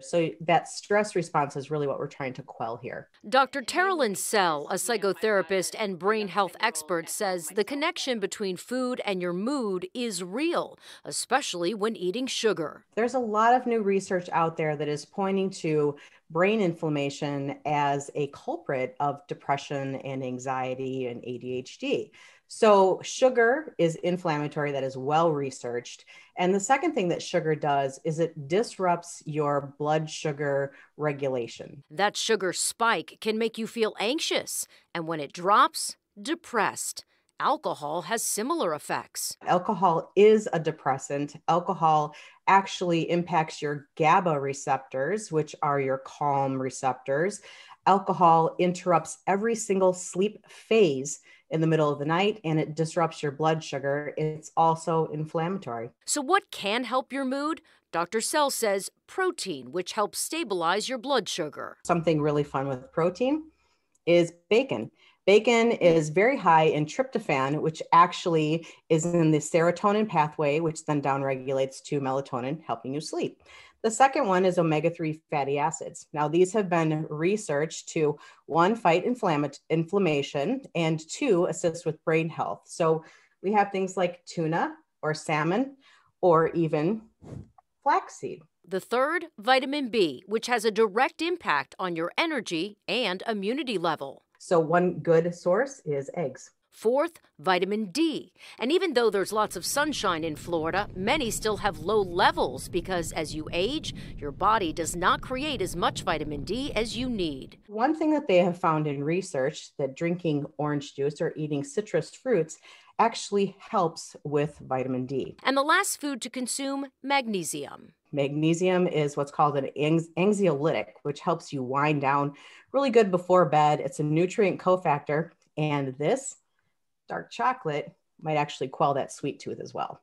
So that stress response is really what we're trying to quell here. Dr. Terilyn Sell, a psychotherapist and brain health expert, says the connection between food and your mood is real, especially when eating sugar. There's a lot of new research out there that is pointing to brain inflammation as a culprit of depression and anxiety and ADHD. So, sugar is inflammatory, that is well researched. And the second thing that sugar does is it disrupts your blood sugar regulation. That sugar spike can make you feel anxious, and when it drops, depressed alcohol has similar effects. Alcohol is a depressant. Alcohol actually impacts your GABA receptors, which are your calm receptors. Alcohol interrupts every single sleep phase in the middle of the night and it disrupts your blood sugar. It's also inflammatory. So, what can help your mood? Dr. Sell says protein, which helps stabilize your blood sugar. Something really fun with protein is bacon. Bacon is very high in tryptophan, which actually is in the serotonin pathway, which then downregulates to melatonin, helping you sleep. The second one is omega 3 fatty acids. Now, these have been researched to one, fight inflammation, and two, assist with brain health. So we have things like tuna or salmon or even flaxseed. The third, vitamin B, which has a direct impact on your energy and immunity level. So one good source is eggs. Fourth, vitamin D. And even though there's lots of sunshine in Florida, many still have low levels because as you age, your body does not create as much vitamin D as you need. One thing that they have found in research that drinking orange juice or eating citrus fruits actually helps with vitamin D. And the last food to consume, magnesium. Magnesium is what's called an anxiolytic, which helps you wind down really good before bed. It's a nutrient cofactor, and this dark chocolate might actually quell that sweet tooth as well.